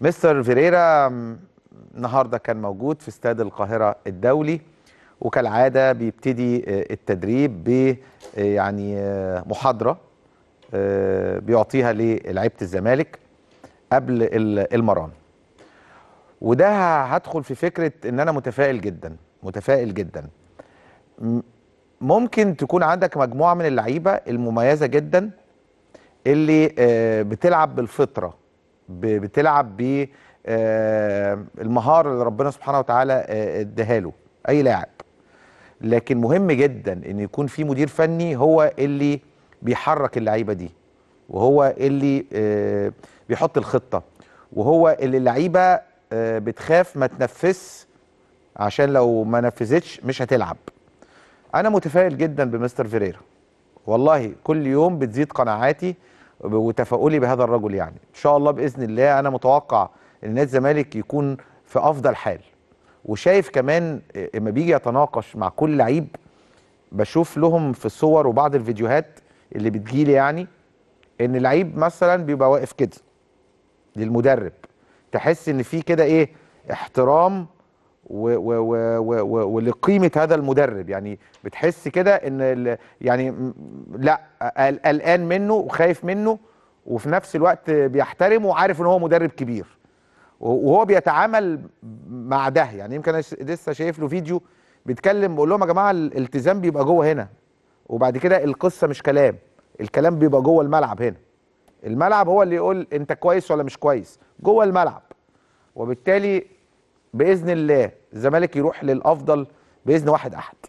مستر فيريرا النهارده كان موجود في استاد القاهره الدولي وكالعاده بيبتدي آه، التدريب ب آه، يعني آه، محاضره بيعطيها للعبة الزمالك قبل المران وده هدخل في فكره ان انا متفائل جدا متفائل جدا ممكن تكون عندك مجموعه من اللعيبه المميزه جدا اللي بتلعب بالفطره بتلعب ب آه، المهاره اللي ربنا سبحانه وتعالى آه، اداها له اي لاعب لكن مهم جدا ان يكون في مدير فني هو اللي بيحرك اللعيبه دي وهو اللي آه، بيحط الخطه وهو اللي اللعيبه بتخاف ما تنفذش عشان لو ما نفذتش مش هتلعب انا متفائل جدا بمستر فيريرا والله كل يوم بتزيد قناعاتي وتفاؤلي بهذا الرجل يعني ان شاء الله باذن الله انا متوقع ان نادي الزمالك يكون في افضل حال وشايف كمان لما بيجي يتناقش مع كل لعيب بشوف لهم في الصور وبعض الفيديوهات اللي بتجيلي يعني ان لعيب مثلا بيبقى واقف كده للمدرب تحس ان في كده ايه احترام و و و و ولقيمه هذا المدرب يعني بتحس كده ان يعني لا قلقان منه وخايف منه وفي نفس الوقت بيحترمه وعارف ان هو مدرب كبير وهو بيتعامل مع ده يعني يمكن انا لسه شايف له فيديو بيتكلم بقول لهم يا جماعه الالتزام بيبقى جوه هنا وبعد كده القصه مش كلام الكلام بيبقى جوه الملعب هنا الملعب هو اللي يقول انت كويس ولا مش كويس جوه الملعب وبالتالي باذن الله الزمالك يروح للافضل باذن واحد احد